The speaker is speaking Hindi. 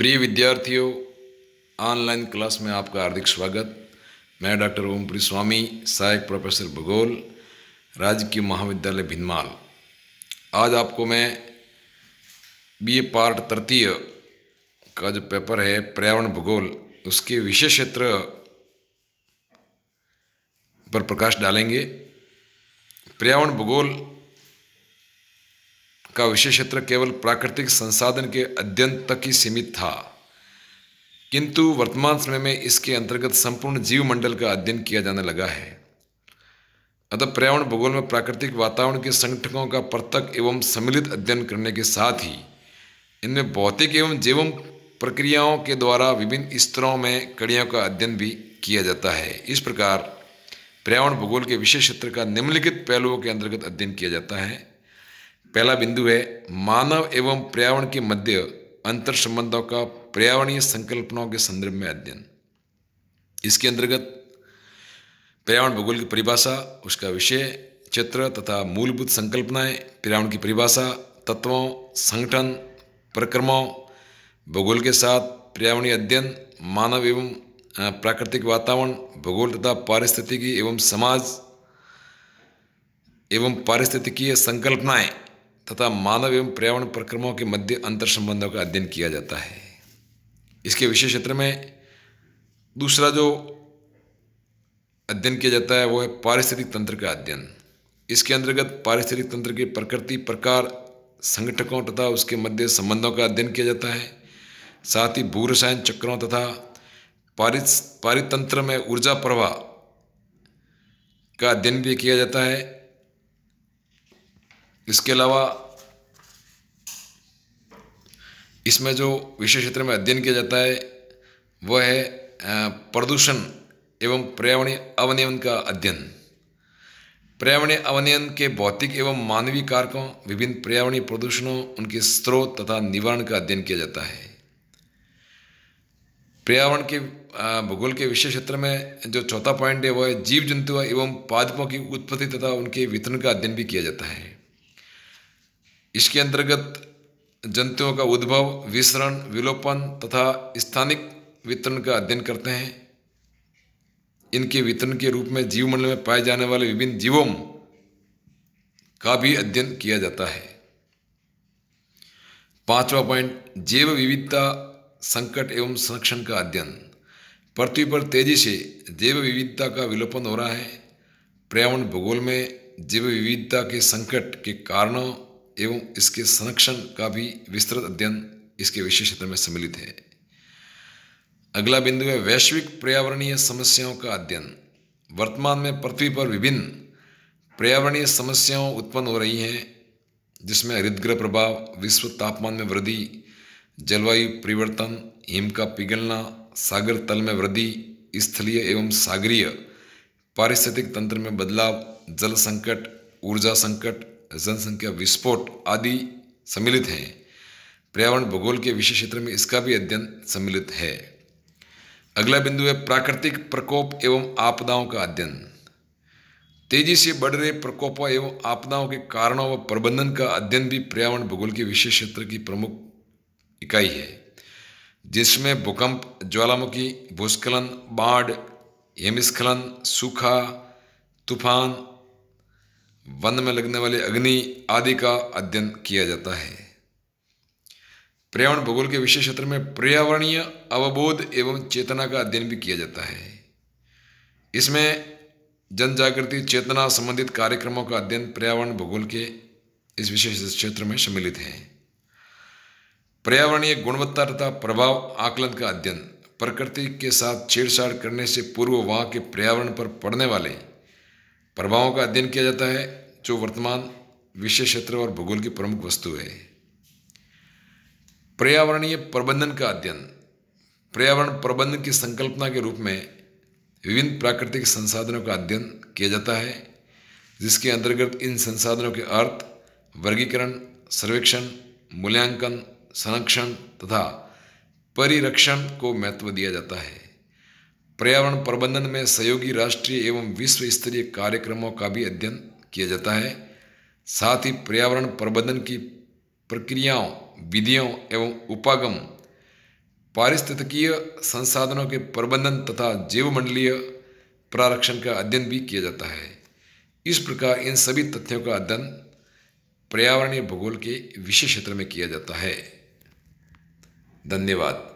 प्रिय विद्यार्थियों ऑनलाइन क्लास में आपका हार्दिक स्वागत मैं डॉक्टर ओमपुरी स्वामी सहायक प्रोफेसर भूगोल राजकीय महाविद्यालय भिन्माल आज आपको मैं बीए पार्ट तृतीय का जो पेपर है पर्यावरण भूगोल उसके विशेष क्षेत्र पर प्रकाश डालेंगे पर्यावरण भूगोल का विषय क्षेत्र केवल प्राकृतिक संसाधन के अध्ययन तक ही सीमित था किंतु वर्तमान समय में इसके अंतर्गत संपूर्ण जीव मंडल का अध्ययन किया जाने लगा है अतः पर्यावरण भूगोल में प्राकृतिक वातावरण के संगठकों का प्रत्यक एवं सम्मिलित अध्ययन करने के साथ ही इनमें भौतिक एवं जीव प्रक्रियाओं के द्वारा विभिन्न स्तरों में कड़ियों का अध्ययन भी किया जाता है इस प्रकार पर्यावरण भूगोल के विशेष क्षेत्र का निम्नलिखित पहलुओं के अंतर्गत अध्ययन किया जाता है पहला बिंदु है मानव एवं पर्यावरण के मध्य अंतर संबंधों का पर्यावरणीय संकल्पनाओं के संदर्भ में अध्ययन इसके अंतर्गत पर्यावरण भूगोल की परिभाषा उसका विषय क्षेत्र तथा मूलभूत संकल्पनाएं पर्यावरण की परिभाषा तत्वों संगठन परिक्रमाओं भूगोल के साथ पर्यावरणीय अध्ययन मानव एवं प्राकृतिक वातावरण भूगोल तथा पारिस्थितिकी एवं समाज एवं पारिस्थितिकीय संकल्पनाएं तथा मानव एवं पर्यावरण प्रक्रमों के मध्य अंतर संबंधों का अध्ययन किया जाता है इसके विशेष क्षेत्र में दूसरा जो अध्ययन किया जाता है वो है पारिस्थितिक तंत्र का अध्ययन इसके अंतर्गत पारिस्थितिक तंत्र के प्रकृति प्रकार संगठकों तथा उसके मध्य संबंधों का अध्ययन किया जाता है साथ ही भू रसायन चक्रों तथा पारित पारितंत्र में ऊर्जा प्रवाह का अध्ययन भी किया जाता है इसके अलावा इसमें जो विशेष क्षेत्र में अध्ययन किया जाता है वह है प्रदूषण एवं पर्यावरणीय अवनियमन का अध्ययन पर्यावरणीय अवनियमन के भौतिक एवं मानवीय कारकों विभिन्न पर्यावरणीय प्रदूषणों उनके स्रोत तथा निवारण का अध्ययन किया जाता है पर्यावरण के भूगोल के विशेष क्षेत्र में जो चौथा पॉइंट है वह जीव जंतु एवं पादपों की उत्पत्ति तथा उनके वितरण का अध्ययन भी किया जाता है इसके अंतर्गत जंतुओं का उद्भव विसरण विलोपन तथा स्थानिक वितरण का अध्ययन करते हैं इनके वितरण के रूप में जीवमंडल में पाए जाने वाले विभिन्न जीवों का भी अध्ययन किया जाता है पांचवा पॉइंट जैव विविधता संकट एवं संरक्षण का अध्ययन पृथ्वी पर तेजी से जैव विविधता का विलोपन हो रहा है पर्यावरण भूगोल में जैव विविधता के संकट के कारणों एवं इसके संरक्षण का भी विस्तृत अध्ययन इसके विशेष क्षेत्र में सम्मिलित है अगला बिंदु है वैश्विक पर्यावरणीय समस्याओं का अध्ययन वर्तमान में पृथ्वी पर विभिन्न पर्यावरणीय समस्याओं उत्पन्न हो रही हैं जिसमें हरिद्रह प्रभाव विश्व तापमान में वृद्धि जलवायु परिवर्तन हिम का पिघलना सागर तल में वृद्धि स्थलीय एवं सागरीय पारिस्थितिक तंत्र में बदलाव जल संकट ऊर्जा संकट जनसंख्या विस्फोट आदि सम्मिलित हैं पर्यावरण भूगोल के विषय क्षेत्र में इसका भी अध्ययन सम्मिलित है अगला बिंदु है प्राकृतिक प्रकोप एवं आपदाओं का अध्ययन तेजी से बढ़ रहे प्रकोपों एवं आपदाओं के कारणों व प्रबंधन का अध्ययन भी पर्यावरण भूगोल के विशेष क्षेत्र की प्रमुख इकाई है जिसमें भूकंप ज्वालामुखी भूस्खलन बाढ़ हिमस्खलन सूखा तूफान वन में लगने वाले अग्नि आदि का अध्ययन किया जाता है पर्यावरण भूगोल के विशेष क्षेत्र में पर्यावरणीय अवबोध एवं चेतना का अध्ययन भी किया जाता है इसमें जन जागृति चेतना संबंधित कार्यक्रमों का अध्ययन पर्यावरण भूगोल के इस विशेष क्षेत्र में सम्मिलित है पर्यावरणीय गुणवत्ता तथा प्रभाव आकलन का अध्ययन प्रकृति के साथ छेड़छाड़ करने से पूर्व वहाँ के पर्यावरण पर पड़ने वाले प्रभावों का अध्ययन किया जाता है जो वर्तमान विषय क्षेत्र और भूगोल की प्रमुख वस्तु है पर्यावरणीय प्रबंधन का अध्ययन पर्यावरण प्रबंधन की संकल्पना के रूप में विभिन्न प्राकृतिक संसाधनों का अध्ययन किया जाता है जिसके अंतर्गत इन संसाधनों के अर्थ वर्गीकरण सर्वेक्षण मूल्यांकन संरक्षण तथा परिरक्षण को महत्व दिया जाता है पर्यावरण प्रबंधन में सहयोगी राष्ट्रीय एवं विश्व स्तरीय कार्यक्रमों का भी अध्ययन किया जाता है साथ ही पर्यावरण प्रबंधन की प्रक्रियाओं विधियों एवं उपागम पारिस्थितिकीय संसाधनों के प्रबंधन तथा जीवमंडलीय प्रारक्षण का अध्ययन भी किया जाता है इस प्रकार इन सभी तथ्यों का अध्ययन पर्यावरणीय भूगोल के विशेष क्षेत्र में किया जाता है धन्यवाद